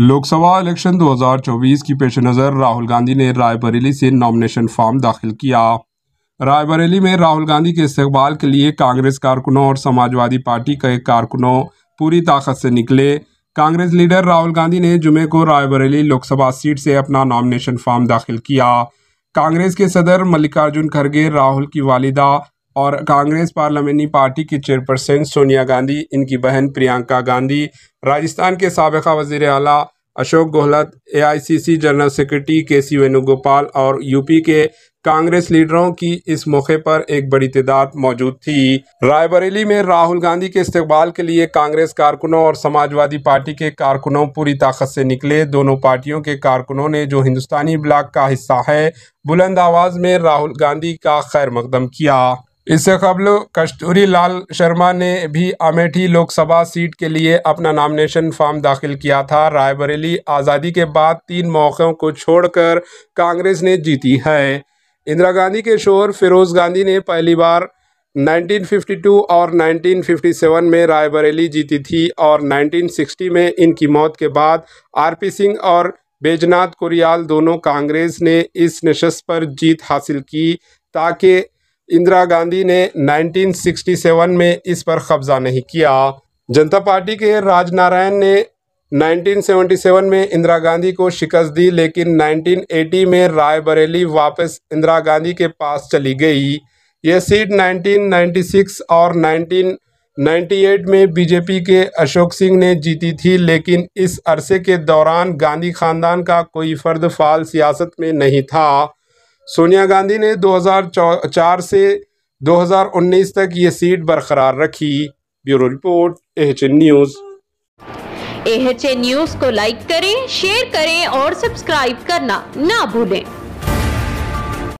Lok Sabha election 2024 की पेश नज़र राहुल गांधी ने रायबरेली से नॉमिनेशन फॉर्म दाखिल किया रायबरेली में राहुल गांधी के इस्तेबाल के लिए कांग्रेस कारकुनों और समाजवादी पार्टी के कारकुनों पूरी ताकत से निकले कांग्रेस लीडर राहुल गांधी ने जुमे को रायबरेली लोकसभा सीट से अपना नॉमिनेशन फॉर्म दाखिल किया कांग्रेस के सदर मल्लिकार्जुन खड़गे राहुल की वालिदा और कांग्रेस पार्लियामानी पार्टी की चेयरपर्सन सोनिया गांधी इनकी बहन प्रियंका गांधी राजस्थान के सबका वजीर अला अशोक गहलोत ए general secretary K C Venugopal और यूपी के कांग्रेस लीडरों की इस मौके पर एक बड़ी तादाद मौजूद थी रायबरेली में राहुल गांधी के इस्तेबाल के लिए कांग्रेस कारकुनों और समाजवादी पार्टी के कारकुनों पूरी ताकत से निकले दोनों पार्टियों के कारकुनों ने जो हिंदुस्तानी ब्लॉक का हिस्सा है बुलंद आवाज में राहुल गांधी का खैर मकदम किया इससे कबल कस्तूरी लाल शर्मा ने भी अमेठी लोकसभा सीट के लिए अपना नामिनेशन फॉर्म दाखिल किया था रायबरेली आज़ादी के बाद तीन मौक़ों को छोड़कर कांग्रेस ने जीती है इंदिरा गांधी के शोर फिरोज़ गांधी ने पहली बार 1952 और 1957 में रायबरेली जीती थी और 1960 में इनकी मौत के बाद आरपी सिंह और बेजनाथ कुरियाल दोनों कांग्रेस ने इस नशस्त पर जीत हासिल की ताकि इंदिरा गांधी ने 1967 में इस पर कब्जा नहीं किया जनता पार्टी के राजनारायण ने 1977 में इंदिरा गांधी को शिकस्त दी लेकिन 1980 में रायबरेली वापस इंदिरा गांधी के पास चली गई यह सीट 1996 और 1998 में बीजेपी के अशोक सिंह ने जीती थी लेकिन इस अरसे के दौरान गांधी खानदान का कोई फर्द फाल सियासत में नहीं था सोनिया गांधी ने 2004 से 2019 तक ये सीट बरकरार रखी bureau report H news H news को लाइक करें शेयर करें और सब्सक्राइब करना ना भूलें